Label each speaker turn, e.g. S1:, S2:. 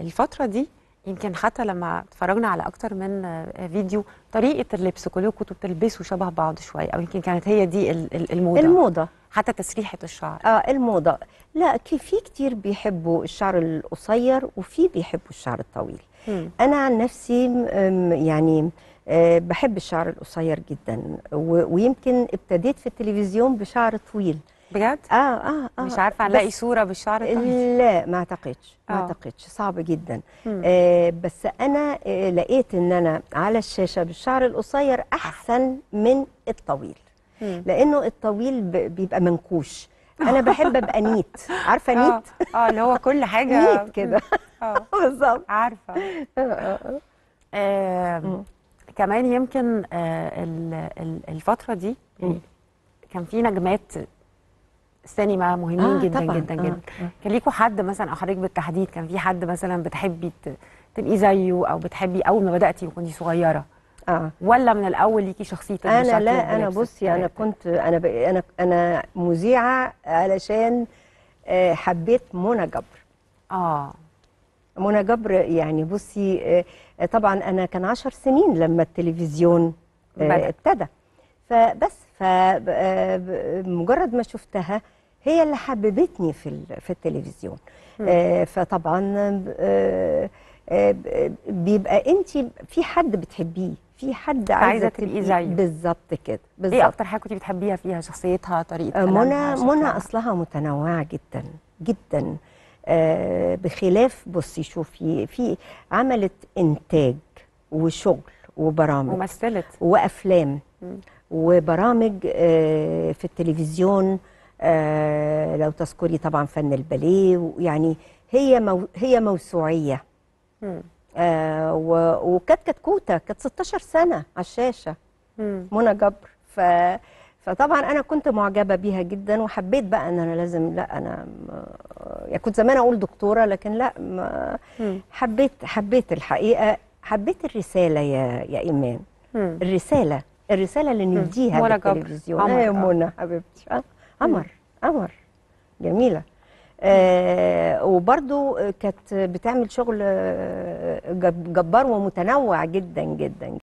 S1: الفتره دي يمكن حتى لما اتفرجنا على اكتر من فيديو طريقه اللبس كلكم كنتوا بتلبسوا شبه بعض شويه او يمكن كانت هي دي
S2: الموضه الموضه حتى تسريحه الشعر اه الموضه لا في كتير بيحبوا الشعر القصير وفي بيحبوا الشعر الطويل م. انا عن نفسي يعني آه، بحب الشعر القصير جدا ويمكن ابتديت في التلفزيون بشعر طويل بجد؟ اه اه اه مش عارفه الاقي صوره
S1: بالشعر الطويل
S2: لا ما اعتقدش ما آه. اعتقدش صعب جدا آه بس انا آه لقيت ان انا على الشاشه بالشعر القصير احسن من الطويل مم. لانه الطويل بيبقى منكوش انا بحب ابقى نيت عارفه آه. نيت اه
S1: اللي هو كل حاجه نيت كده اه بالظبط عارفه آه, آه، كمان يمكن آه الفتره دي كان في نجمات السينما مهمين آه جدا طبعًا جدا آه جدا آه كان ليكوا حد مثلا او حضرتك بالتحديد كان في حد مثلا بتحبي تبقي زيه او بتحبي اول ما بداتي
S2: وكنتي صغيره آه. ولا من الاول ليكي شخصيتك انا لا انا بصي يعني انا كنت انا ب... انا انا مذيعه علشان آه، حبيت منى جبر اه منى جبر يعني بصي آه، طبعا انا كان 10 سنين لما التلفزيون آه، ابتدى فبس فمجرد آه، ما شفتها هي اللي حببتني في في التلفزيون آه، فطبعا آه، بيبقى انت في حد بتحبيه
S1: في حد عايزه تبقي زيه
S2: بالظبط كده ايه بالظبط ايه اكتر
S1: حاجه كنت بتحبيها فيها شخصيتها طريقه منى منى
S2: اصلها متنوعه جدا جدا بخلاف بصي شوفي في عملت انتاج وشغل وبرامج ومثلت وافلام مم. وبرامج آه، في التلفزيون آه، لو تذكري طبعا فن الباليه يعني هي مو هي موسوعيه آه، وكانت كتكوته كانت 16 سنه على الشاشه منى جبر ف فطبعا انا كنت معجبه بيها جدا وحبيت بقى ان انا لازم لا انا يعني كنت زمان اقول دكتوره لكن لا ما حبيت حبيت الحقيقه حبيت الرساله يا يا ايمان الرساله الرساله اللي نديها للتلفزيون يا منى حبيبتي قمر قمر جميله آه وبرده كانت بتعمل شغل آه، جبار ومتنوع جدا جدا